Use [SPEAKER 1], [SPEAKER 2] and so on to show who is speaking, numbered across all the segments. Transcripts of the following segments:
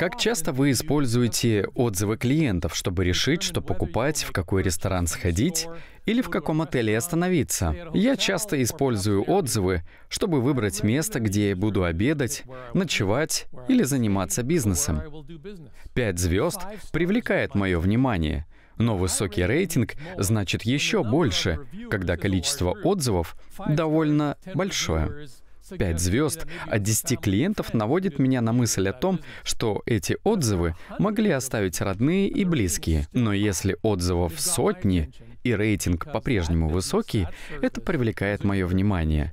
[SPEAKER 1] Как часто вы используете отзывы клиентов, чтобы решить, что покупать, в какой ресторан сходить или в каком отеле остановиться? Я часто использую отзывы, чтобы выбрать место, где я буду обедать, ночевать или заниматься бизнесом. Пять звезд привлекает мое внимание, но высокий рейтинг значит еще больше, когда количество отзывов довольно большое. 5 звезд от 10 клиентов наводит меня на мысль о том, что эти отзывы могли оставить родные и близкие. Но если отзывов сотни и рейтинг по-прежнему высокий, это привлекает мое внимание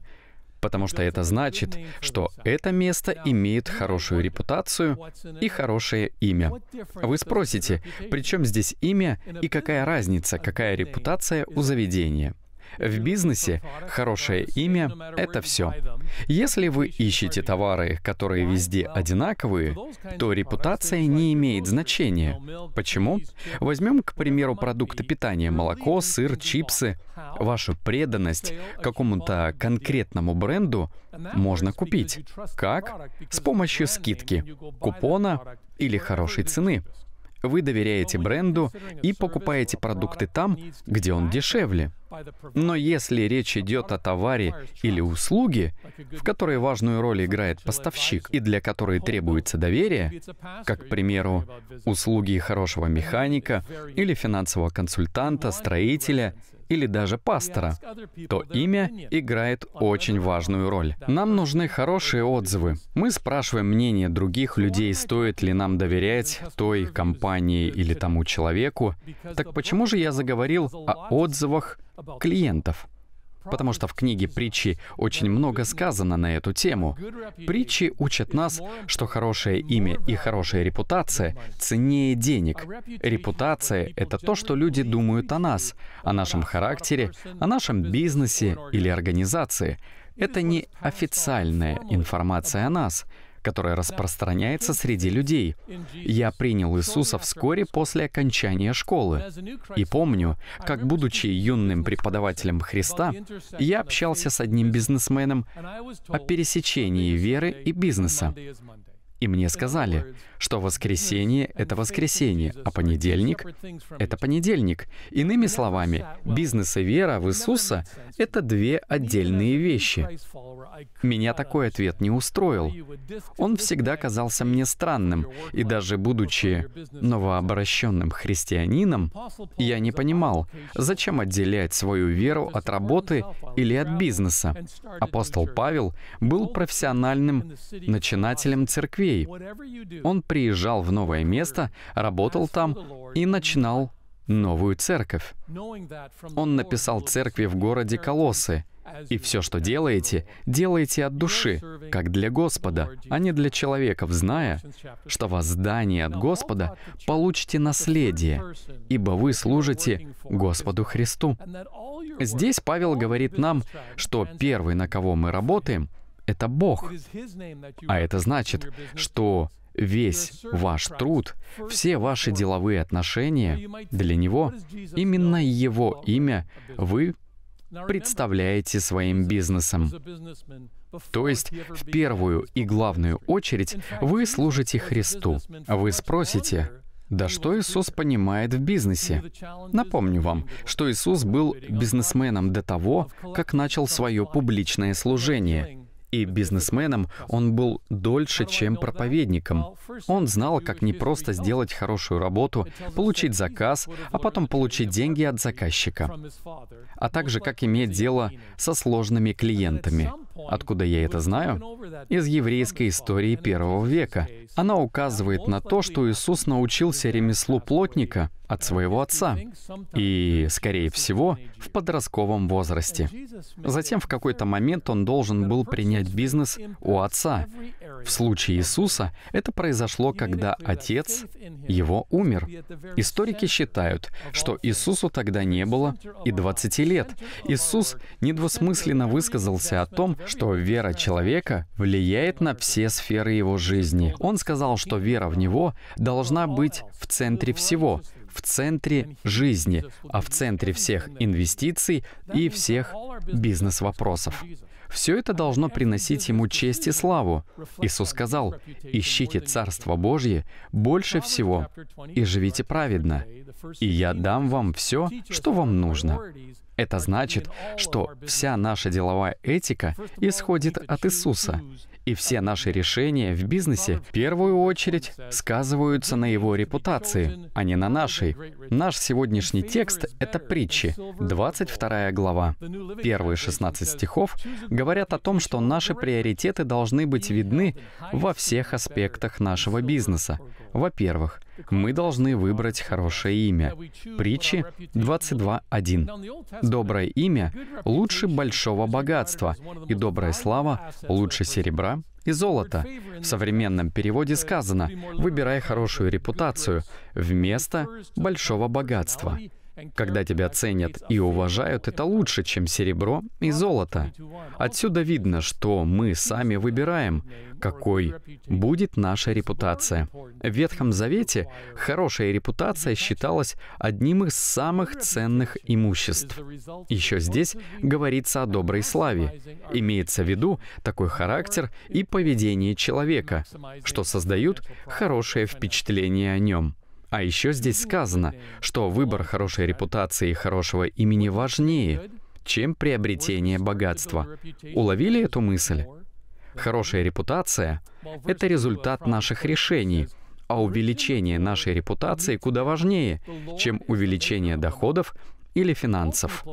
[SPEAKER 1] потому что это значит, что это место имеет хорошую репутацию и хорошее имя. Вы спросите, при чем здесь имя и какая разница, какая репутация у заведения? В бизнесе хорошее имя — это все. Если вы ищете товары, которые везде одинаковые, то репутация не имеет значения. Почему? Возьмем, к примеру, продукты питания — молоко, сыр, чипсы. Вашу преданность какому-то конкретному бренду можно купить. Как? С помощью скидки, купона или хорошей цены. Вы доверяете бренду и покупаете продукты там, где он дешевле. Но если речь идет о товаре или услуге, в которой важную роль играет поставщик и для которой требуется доверие, как, к примеру, услуги хорошего механика или финансового консультанта, строителя или даже пастора, то имя играет очень важную роль. Нам нужны хорошие отзывы. Мы спрашиваем мнение других людей, стоит ли нам доверять той компании или тому человеку. Так почему же я заговорил о отзывах клиентов? потому что в книге «Притчи» очень много сказано на эту тему. Притчи учат нас, что хорошее имя и хорошая репутация ценнее денег. Репутация — это то, что люди думают о нас, о нашем характере, о нашем бизнесе или организации. Это не официальная информация о нас — которое распространяется среди людей. Я принял Иисуса вскоре после окончания школы. И помню, как, будучи юным преподавателем Христа, я общался с одним бизнесменом о пересечении веры и бизнеса. И мне сказали, что воскресенье — это воскресенье, а понедельник — это понедельник. Иными словами, бизнес и вера в Иисуса — это две отдельные вещи. Меня такой ответ не устроил. Он всегда казался мне странным, и даже будучи новообращенным христианином, я не понимал, зачем отделять свою веру от работы или от бизнеса. Апостол Павел был профессиональным начинателем церкви, еврей. Он приезжал в новое место, работал там и начинал новую церковь. Он написал церкви в городе Колосы. «И все, что делаете, делайте от души, как для Господа, а не для человеков, зная, что воздание от Господа получите наследие, ибо вы служите Господу Христу». Здесь Павел говорит нам, что первый, на кого мы работаем — это Бог. А это значит, что весь ваш труд, все ваши деловые отношения для Него, именно Его имя вы представляете своим бизнесом. То есть, в первую и главную очередь, вы служите Христу. Вы спросите, да что Иисус понимает в бизнесе? Напомню вам, что Иисус был бизнесменом до того, как начал свое публичное служение. И бизнесменом он был дольше, чем проповедником. Он знал, как не просто сделать хорошую работу, получить заказ, а потом получить деньги от заказчика. А также, как иметь дело со сложными клиентами. Откуда я это знаю? Из еврейской истории первого века. Она указывает на то, что Иисус научился ремеслу плотника — от своего отца и, скорее всего, в подростковом возрасте. Затем в какой-то момент он должен был принять бизнес у отца. В случае Иисуса это произошло, когда отец его умер. Историки считают, что Иисусу тогда не было и 20 лет. Иисус недвусмысленно высказался о том, что вера человека влияет на все сферы его жизни. Он сказал, что вера в него должна быть в центре всего — в центре жизни, а в центре всех инвестиций и всех бизнес-вопросов. Все это должно приносить ему честь и славу. Иисус сказал, «Ищите Царство Божье больше всего и живите праведно, и я дам вам все, что вам нужно». Это значит, что вся наша деловая этика исходит от Иисуса. И все наши решения в бизнесе в первую очередь сказываются на его репутации, а не на нашей. Наш сегодняшний текст — это притчи, 22 глава. Первые 16 стихов говорят о том, что наши приоритеты должны быть видны во всех аспектах нашего бизнеса, во-первых, мы должны выбрать хорошее имя. Притчи 22.1. Доброе имя лучше большого богатства, и добрая слава лучше серебра и золота. В современном переводе сказано «выбирай хорошую репутацию вместо большого богатства». Когда тебя ценят и уважают, это лучше, чем серебро и золото. Отсюда видно, что мы сами выбираем, какой будет наша репутация. В Ветхом Завете хорошая репутация считалась одним из самых ценных имуществ. Еще здесь говорится о доброй славе. Имеется в виду такой характер и поведение человека, что создают хорошее впечатление о нем. А еще здесь сказано, что выбор хорошей репутации и хорошего имени важнее, чем приобретение богатства. Уловили эту мысль? Хорошая репутация — это результат наших решений, а увеличение нашей репутации куда важнее, чем увеличение доходов или финансов.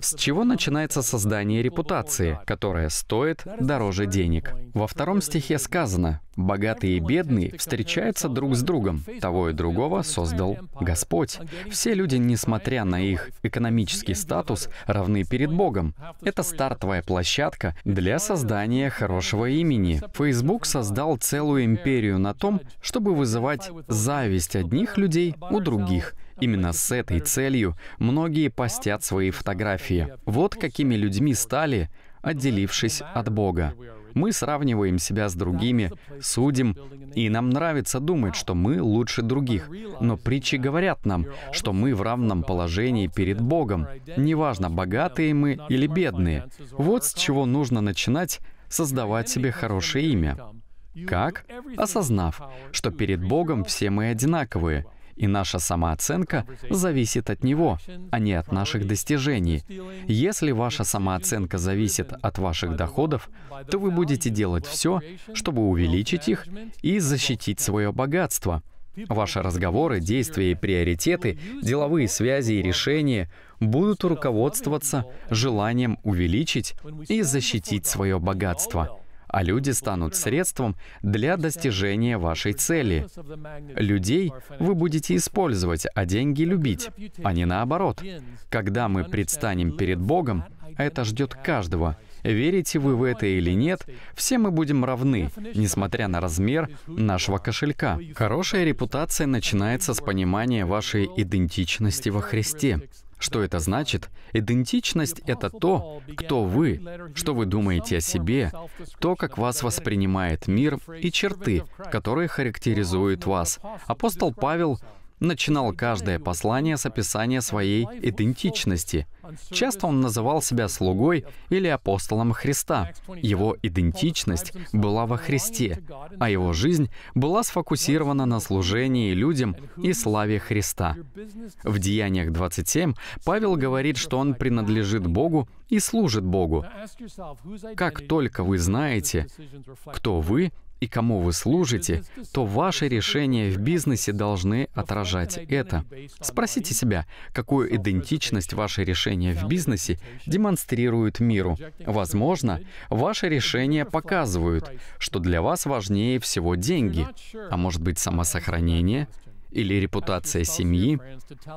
[SPEAKER 1] С чего начинается создание репутации, которая стоит дороже денег? Во втором стихе сказано, «Богатые и бедные встречаются друг с другом. Того и другого создал Господь. Все люди, несмотря на их экономический статус, равны перед Богом. Это стартовая площадка для создания хорошего имени. Facebook создал целую империю на том, чтобы вызывать зависть одних людей у других — Именно с этой целью многие постят свои фотографии. Вот какими людьми стали, отделившись от Бога. Мы сравниваем себя с другими, судим, и нам нравится думать, что мы лучше других. Но притчи говорят нам, что мы в равном положении перед Богом, неважно, богатые мы или бедные. Вот с чего нужно начинать создавать себе хорошее имя. Как? Осознав, что перед Богом все мы одинаковые — и наша самооценка зависит от него, а не от наших достижений. Если ваша самооценка зависит от ваших доходов, то вы будете делать все, чтобы увеличить их и защитить свое богатство. Ваши разговоры, действия и приоритеты, деловые связи и решения будут руководствоваться желанием увеличить и защитить свое богатство а люди станут средством для достижения вашей цели. Людей вы будете использовать, а деньги любить, а не наоборот. Когда мы предстанем перед Богом, это ждет каждого. Верите вы в это или нет, все мы будем равны, несмотря на размер нашего кошелька. Хорошая репутация начинается с понимания вашей идентичности во Христе. Что это значит? Идентичность — это то, кто вы, что вы думаете о себе, то, как вас воспринимает мир и черты, которые характеризуют вас. Апостол Павел начинал каждое послание с описания своей идентичности. Часто он называл себя слугой или апостолом Христа. Его идентичность была во Христе, а его жизнь была сфокусирована на служении людям и славе Христа. В Деяниях 27 Павел говорит, что он принадлежит Богу и служит Богу. Как только вы знаете, кто вы и кому вы служите, то ваши решения в бизнесе должны отражать это. Спросите себя, какую идентичность ваши решения в бизнесе демонстрируют миру. Возможно, ваши решения показывают, что для вас важнее всего деньги, а может быть самосохранение или репутация семьи,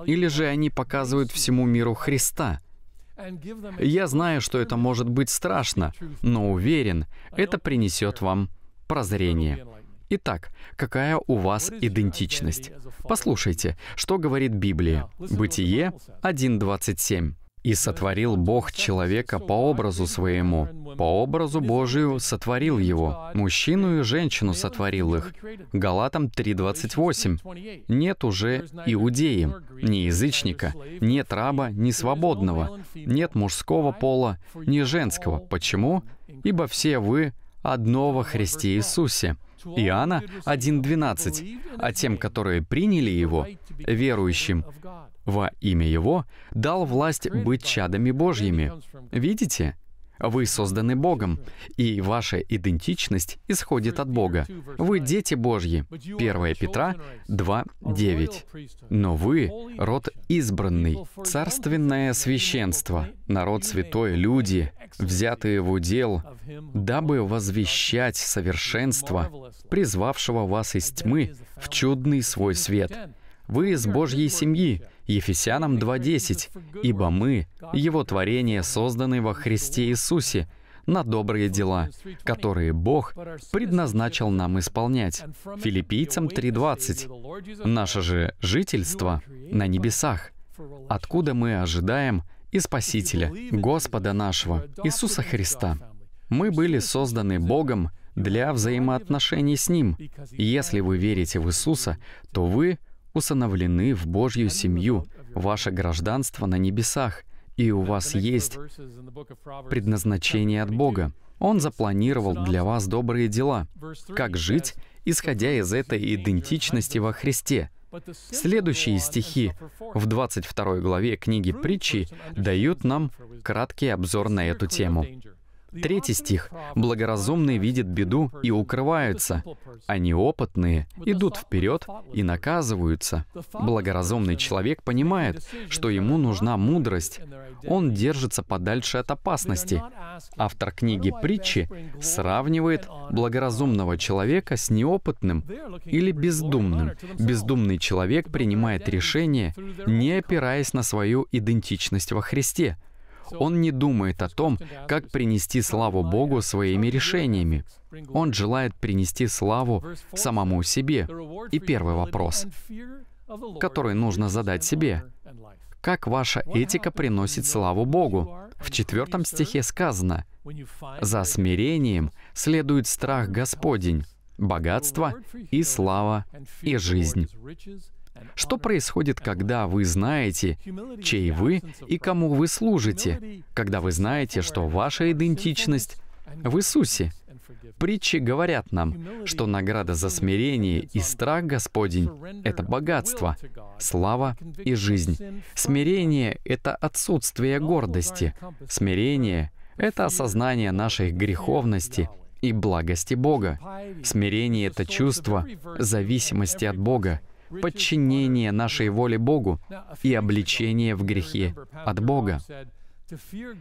[SPEAKER 1] или же они показывают всему миру Христа — я знаю, что это может быть страшно, но уверен, это принесет вам прозрение. Итак, какая у вас идентичность? Послушайте, что говорит Библия. Бытие 1.27. «И сотворил Бог человека по образу своему, по образу Божию сотворил его, мужчину и женщину сотворил их». Галатам 3.28. «Нет уже иудеи, ни язычника, нет раба, ни свободного, нет мужского пола, ни женского». Почему? «Ибо все вы одно во Христе Иисусе. Иоанна 1.12. «А тем, которые приняли Его, верующим во имя Его, дал власть быть чадами Божьими». Видите? Вы созданы Богом, и ваша идентичность исходит от Бога. Вы дети Божьи. 1 Петра 2.9. Но вы — род избранный, царственное священство, народ святой, люди, взятые в удел, дабы возвещать совершенство, призвавшего вас из тьмы в чудный свой свет. Вы из Божьей семьи, Ефесянам 2.10, «Ибо мы, Его творение, созданы во Христе Иисусе, на добрые дела, которые Бог предназначил нам исполнять. Филиппийцам 3.20. Наше же жительство на небесах, откуда мы ожидаем и Спасителя, Господа нашего, Иисуса Христа. Мы были созданы Богом для взаимоотношений с Ним. если вы верите в Иисуса, то вы усыновлены в Божью семью, ваше гражданство на небесах, и у вас есть предназначение от Бога. Он запланировал для вас добрые дела. Как жить, исходя из этой идентичности во Христе — Следующие стихи в 22 главе книги притчи дают нам краткий обзор на эту тему. Третий стих. благоразумные видят беду и укрываются, а неопытные идут вперед и наказываются». Благоразумный человек понимает, что ему нужна мудрость. Он держится подальше от опасности. Автор книги «Притчи» сравнивает благоразумного человека с неопытным или бездумным. Бездумный человек принимает решение, не опираясь на свою идентичность во Христе — он не думает о том, как принести славу Богу своими решениями. Он желает принести славу самому себе. И первый вопрос, который нужно задать себе. Как ваша этика приносит славу Богу? В четвертом стихе сказано, «За смирением следует страх Господень, богатство и слава и жизнь». Что происходит, когда вы знаете, чей вы и кому вы служите, когда вы знаете, что ваша идентичность в Иисусе? Притчи говорят нам, что награда за смирение и страх Господень — это богатство, слава и жизнь. Смирение — это отсутствие гордости. Смирение — это осознание нашей греховности и благости Бога. Смирение — это чувство зависимости от Бога подчинение нашей воле Богу и обличение в грехе от Бога.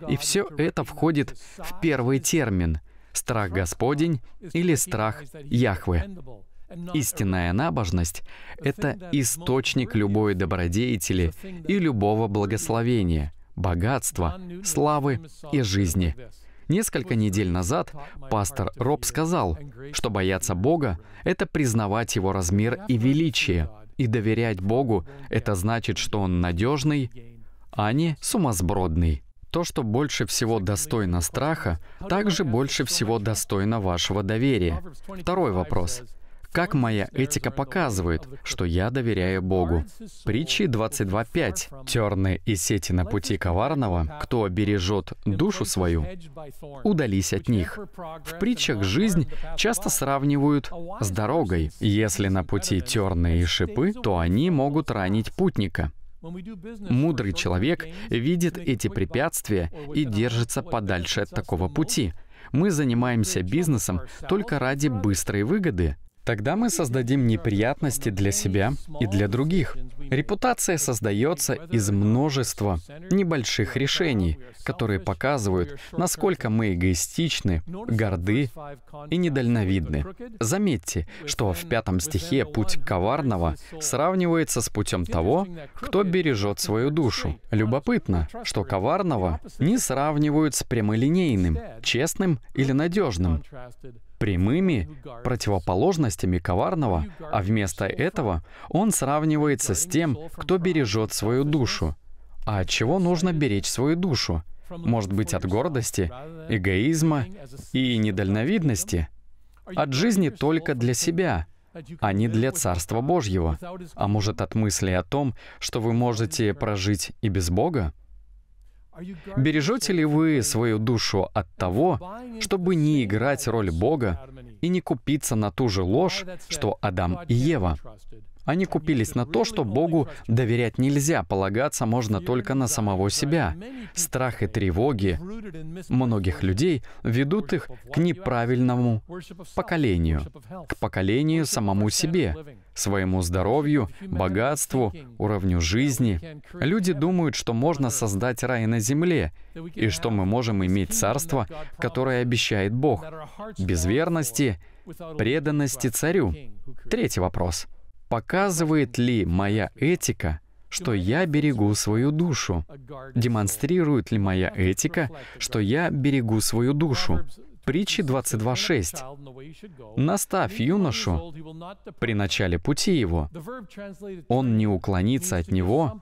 [SPEAKER 1] И все это входит в первый термин — страх Господень или страх Яхве. Истинная набожность — это источник любой добродетели и любого благословения, богатства, славы и жизни. Несколько недель назад пастор Роб сказал, что бояться Бога — это признавать Его размер и величие, и доверять Богу — это значит, что Он надежный, а не сумасбродный. То, что больше всего достойно страха, также больше всего достойно вашего доверия. Второй вопрос как моя этика показывает, что я доверяю Богу. Притчи 22.5. Терны и сети на пути коварного, кто бережет душу свою, удались от них. В притчах жизнь часто сравнивают с дорогой. Если на пути терны и шипы, то они могут ранить путника. Мудрый человек видит эти препятствия и держится подальше от такого пути. Мы занимаемся бизнесом только ради быстрой выгоды. Тогда мы создадим неприятности для себя и для других. Репутация создается из множества небольших решений, которые показывают, насколько мы эгоистичны, горды и недальновидны. Заметьте, что в пятом стихе «Путь коварного» сравнивается с путем того, кто бережет свою душу. Любопытно, что коварного не сравнивают с прямолинейным, честным или надежным прямыми противоположностями коварного, а вместо этого он сравнивается с тем, кто бережет свою душу. А от чего нужно беречь свою душу? Может быть, от гордости, эгоизма и недальновидности? От жизни только для себя, а не для Царства Божьего? А может, от мысли о том, что вы можете прожить и без Бога? Бережете ли вы свою душу от того, чтобы не играть роль Бога и не купиться на ту же ложь, что Адам и Ева? Они купились на то, что Богу доверять нельзя, полагаться можно только на самого себя. Страх и тревоги многих людей ведут их к неправильному поколению, к поколению самому себе, своему здоровью, богатству, уровню жизни. Люди думают, что можно создать рай на земле, и что мы можем иметь царство, которое обещает Бог, без верности, преданности царю. Третий вопрос — Показывает ли моя этика, что я берегу свою душу? Демонстрирует ли моя этика, что я берегу свою душу? Притчи 22.6. «Наставь юношу при начале пути его, он не уклонится от него,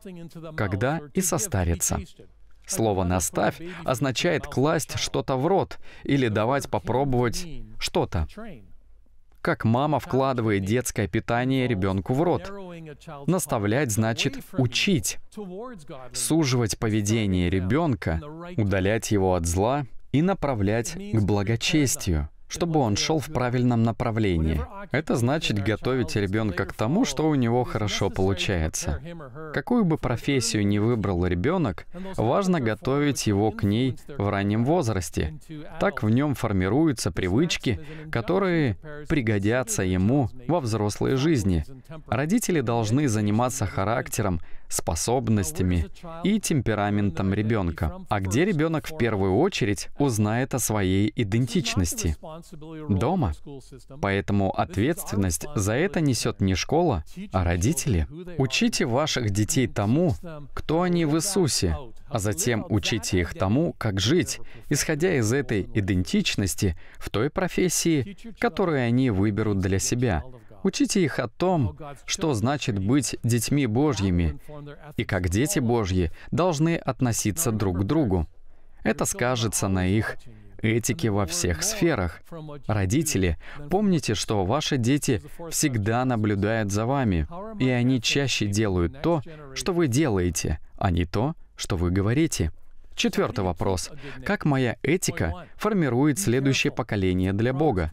[SPEAKER 1] когда и состарится». Слово «наставь» означает класть что-то в рот или давать попробовать что-то как мама вкладывает детское питание ребенку в рот. Наставлять значит учить, суживать поведение ребенка, удалять его от зла и направлять к благочестию чтобы он шел в правильном направлении. Это значит готовить ребенка к тому, что у него хорошо получается. Какую бы профессию ни выбрал ребенок, важно готовить его к ней в раннем возрасте. Так в нем формируются привычки, которые пригодятся ему во взрослой жизни. Родители должны заниматься характером, способностями и темпераментом ребенка, а где ребенок в первую очередь узнает о своей идентичности. Дома. Поэтому ответственность за это несет не школа, а родители. Учите ваших детей тому, кто они в Иисусе, а затем учите их тому, как жить, исходя из этой идентичности в той профессии, которую они выберут для себя, Учите их о том, что значит быть детьми Божьими, и как дети Божьи должны относиться друг к другу. Это скажется на их этике во всех сферах. Родители, помните, что ваши дети всегда наблюдают за вами, и они чаще делают то, что вы делаете, а не то, что вы говорите. Четвертый вопрос. Как моя этика формирует следующее поколение для Бога?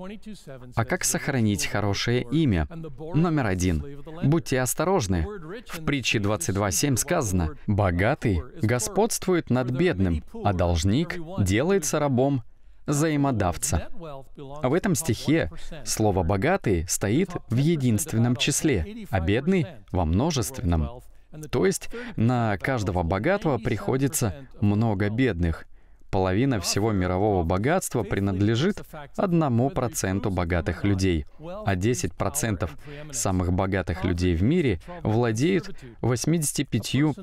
[SPEAKER 1] А как сохранить хорошее имя? Номер один. Будьте осторожны. В притче 22.7 сказано, «Богатый господствует над бедным, а должник делается рабом взаимодавца. В этом стихе слово «богатый» стоит в единственном числе, а «бедный» — во множественном. То есть на каждого богатого приходится много бедных. Половина всего мирового богатства принадлежит одному проценту богатых людей, а 10% самых богатых людей в мире владеют 85%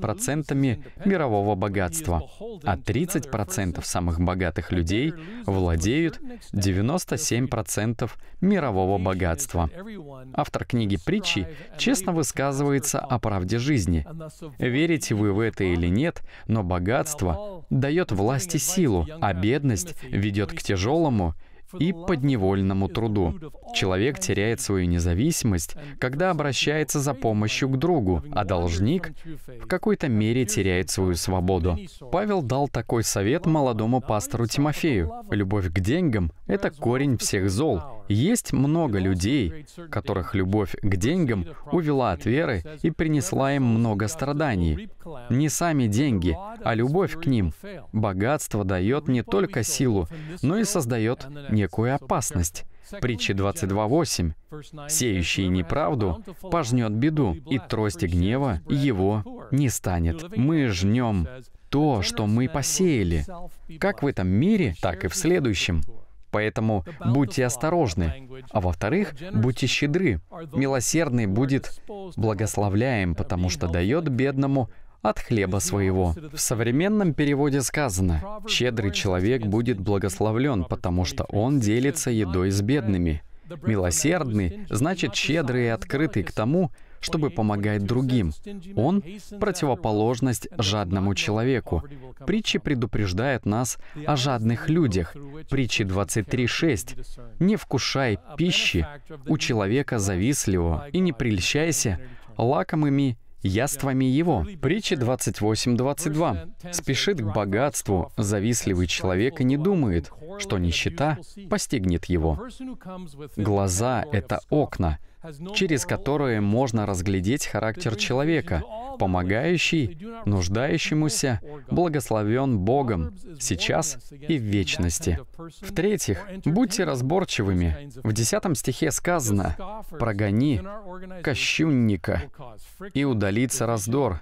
[SPEAKER 1] мирового богатства, а 30% самых богатых людей владеют 97% мирового богатства. Автор книги «Притчи» честно высказывается о правде жизни. Верите вы в это или нет, но богатство дает власти силы силу, а бедность ведет к тяжелому и подневольному труду. Человек теряет свою независимость, когда обращается за помощью к другу, а должник в какой-то мере теряет свою свободу. Павел дал такой совет молодому пастору Тимофею. Любовь к деньгам — это корень всех зол, есть много людей, которых любовь к деньгам увела от веры и принесла им много страданий. Не сами деньги, а любовь к ним. Богатство дает не только силу, но и создает некую опасность. Притчи 22.8. «Сеющий неправду пожнет беду, и трости гнева его не станет». Мы жнем то, что мы посеяли, как в этом мире, так и в следующем. Поэтому будьте осторожны. А во-вторых, будьте щедры. Милосердный будет благословляем, потому что дает бедному от хлеба своего. В современном переводе сказано, «Щедрый человек будет благословлен, потому что он делится едой с бедными». Милосердный значит щедрый и открытый к тому, чтобы помогать другим. Он — противоположность жадному человеку. Притчи предупреждает нас о жадных людях. Притчи 23.6. «Не вкушай пищи у человека завистливого и не прельщайся лакомыми яствами его. Притча 28.22. Спешит к богатству, завистливый человек и не думает, что нищета постигнет его. Глаза — это окна, через которые можно разглядеть характер человека помогающий нуждающемуся благословен Богом сейчас и в вечности. В-третьих, будьте разборчивыми. В 10 стихе сказано «Прогони кощунника, и удалится раздор,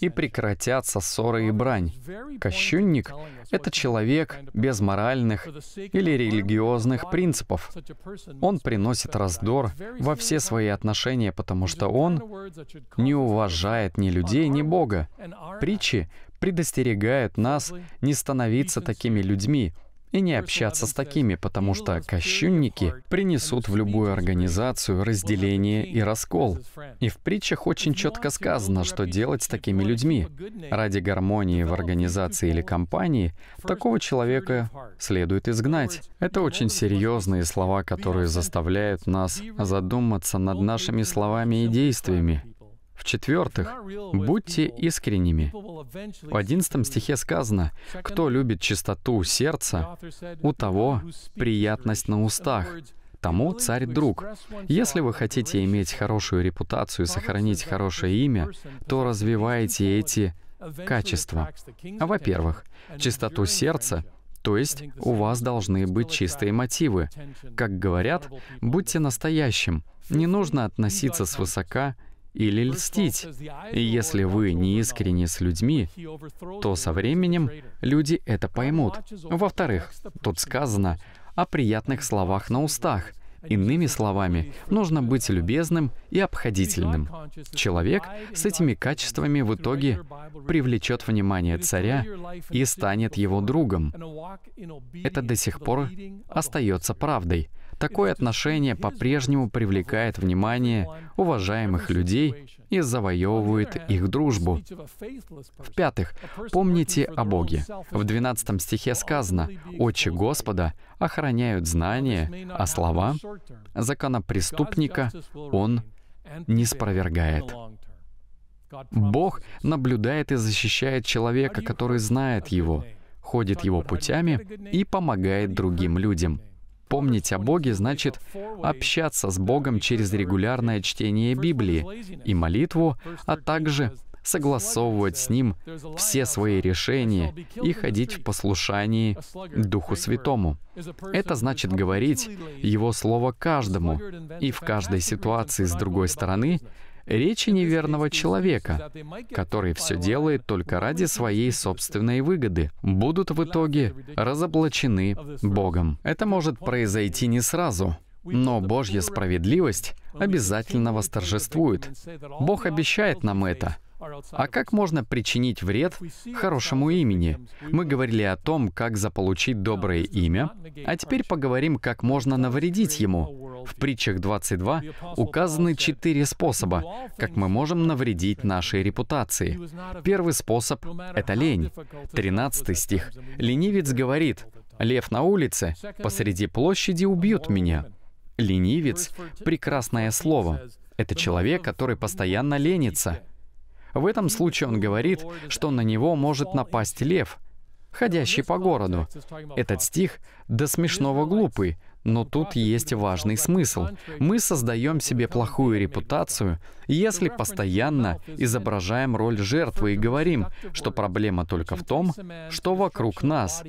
[SPEAKER 1] и прекратятся ссоры и брань. Кощунник — это человек без моральных или религиозных принципов. Он приносит раздор во все свои отношения, потому что он не уважает ни людей, ни Бога. Притчи предостерегают нас не становиться такими людьми — и не общаться с такими, потому что кощунники принесут в любую организацию разделение и раскол. И в притчах очень четко сказано, что делать с такими людьми. Ради гармонии в организации или компании такого человека следует изгнать. Это очень серьезные слова, которые заставляют нас задуматься над нашими словами и действиями. В-четвертых, будьте искренними. В одиннадцатом стихе сказано, «Кто любит чистоту сердца, у того приятность на устах, тому царь друг. Если вы хотите иметь хорошую репутацию и сохранить хорошее имя, то развивайте эти качества. Во-первых, чистоту сердца, то есть у вас должны быть чистые мотивы. Как говорят, будьте настоящим. Не нужно относиться свысока или льстить. И если вы не искренни с людьми, то со временем люди это поймут. Во-вторых, тут сказано о приятных словах на устах. Иными словами, нужно быть любезным и обходительным. Человек с этими качествами в итоге привлечет внимание царя и станет его другом. Это до сих пор остается правдой. Такое отношение по-прежнему привлекает внимание уважаемых людей и завоевывает их дружбу. В-пятых, помните о Боге. В 12 стихе сказано, «Очи Господа охраняют знания, а слова законопреступника Он не спровергает». Бог наблюдает и защищает человека, который знает его, ходит его путями и помогает другим людям — Помнить о Боге значит общаться с Богом через регулярное чтение Библии и молитву, а также согласовывать с Ним все свои решения и ходить в послушании Духу Святому. Это значит говорить Его Слово каждому и в каждой ситуации с другой стороны речи неверного человека, который все делает только ради своей собственной выгоды, будут в итоге разоблачены Богом. Это может произойти не сразу, но Божья справедливость обязательно восторжествует. Бог обещает нам это. А как можно причинить вред хорошему имени? Мы говорили о том, как заполучить доброе имя, а теперь поговорим, как можно навредить ему. В притчах 22 указаны четыре способа, как мы можем навредить нашей репутации. Первый способ — это лень. 13 стих. «Ленивец говорит, лев на улице, посреди площади убьют меня». Ленивец — прекрасное слово. Это человек, который постоянно ленится. В этом случае он говорит, что на него может напасть лев, ходящий по городу. Этот стих до смешного глупый, но тут есть важный смысл. Мы создаем себе плохую репутацию, если постоянно изображаем роль жертвы и говорим, что проблема только в том, что вокруг нас.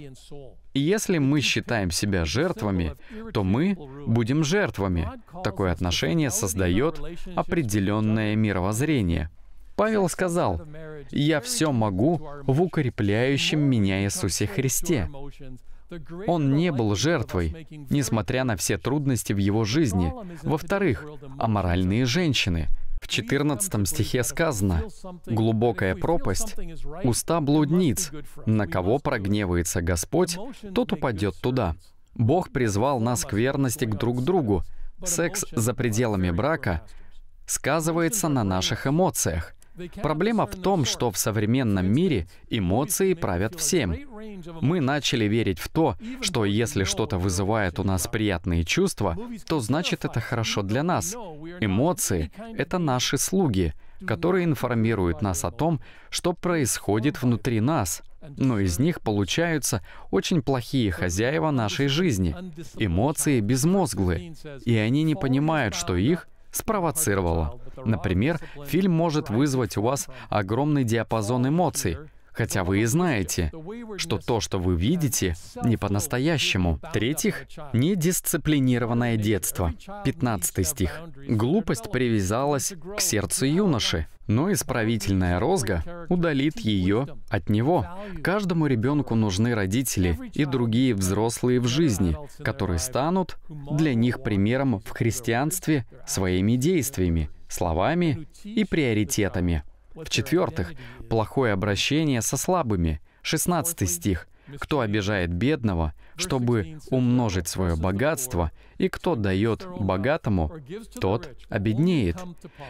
[SPEAKER 1] если мы считаем себя жертвами, то мы будем жертвами. Такое отношение создает определенное мировоззрение. Павел сказал, «Я все могу в укрепляющем меня Иисусе Христе». Он не был жертвой, несмотря на все трудности в его жизни. Во-вторых, аморальные женщины. В 14 стихе сказано «Глубокая пропасть, уста блудниц, на кого прогневается Господь, тот упадет туда». Бог призвал нас к верности к друг другу. Секс за пределами брака сказывается на наших эмоциях. Проблема в том, что в современном мире эмоции правят всем. Мы начали верить в то, что если что-то вызывает у нас приятные чувства, то значит это хорошо для нас. Эмоции — это наши слуги, которые информируют нас о том, что происходит внутри нас — но из них получаются очень плохие хозяева нашей жизни, эмоции безмозглые, и они не понимают, что их — спровоцировало. Например, фильм может вызвать у вас огромный диапазон эмоций, Хотя вы и знаете, что то, что вы видите, не по-настоящему. В-третьих, недисциплинированное детство. 15 стих. Глупость привязалась к сердцу юноши, но исправительная розга удалит ее от него. Каждому ребенку нужны родители и другие взрослые в жизни, которые станут для них примером в христианстве своими действиями, словами и приоритетами. В-четвертых, плохое обращение со слабыми. 16 стих. «Кто обижает бедного, чтобы умножить свое богатство, и кто дает богатому, тот обеднеет».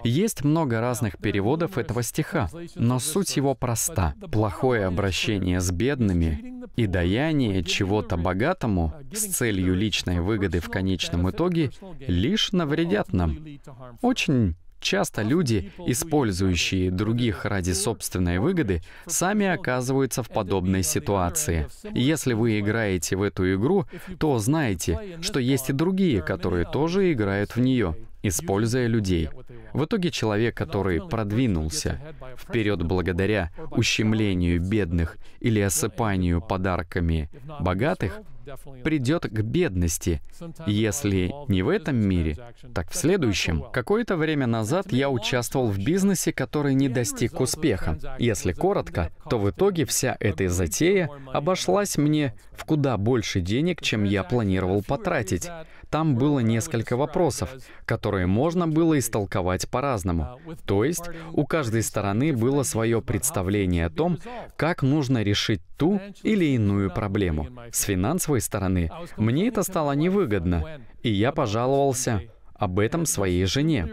[SPEAKER 1] Есть много разных переводов этого стиха, но суть его проста. Плохое обращение с бедными и даяние чего-то богатому с целью личной выгоды в конечном итоге лишь навредят нам. Очень Часто люди, использующие других ради собственной выгоды, сами оказываются в подобной ситуации. если вы играете в эту игру, то знаете, что есть и другие, которые тоже играют в нее, используя людей. В итоге человек, который продвинулся вперед благодаря ущемлению бедных или осыпанию подарками богатых, придет к бедности, если не в этом мире, так в следующем. Какое-то время назад я участвовал в бизнесе, который не достиг успеха. Если коротко, то в итоге вся эта затея обошлась мне в куда больше денег, чем я планировал потратить. Там было несколько вопросов, которые можно было истолковать по-разному. То есть у каждой стороны было свое представление о том, как нужно решить ту или иную проблему. С финансовой стороны мне это стало невыгодно, и я пожаловался об этом своей жене,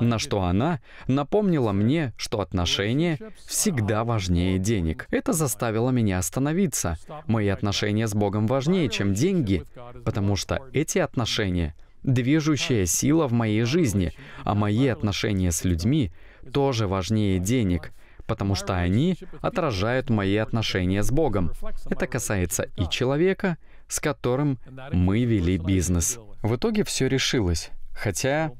[SPEAKER 1] на что она напомнила мне, что отношения всегда важнее денег. Это заставило меня остановиться. Мои отношения с Богом важнее, чем деньги, потому что эти отношения — движущая сила в моей жизни, а мои отношения с людьми тоже важнее денег — потому что они отражают мои отношения с Богом. Это касается и человека, с которым мы вели бизнес. В итоге все решилось. Хотя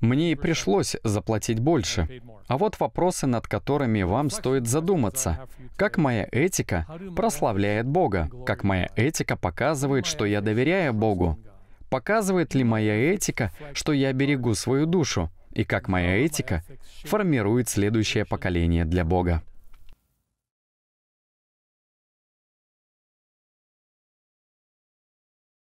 [SPEAKER 1] мне и пришлось заплатить больше. А вот вопросы, над которыми вам стоит задуматься. Как моя этика прославляет Бога? Как моя этика показывает, что я доверяю Богу? Показывает ли моя этика, что я берегу свою душу? И как моя этика формирует следующее поколение для Бога?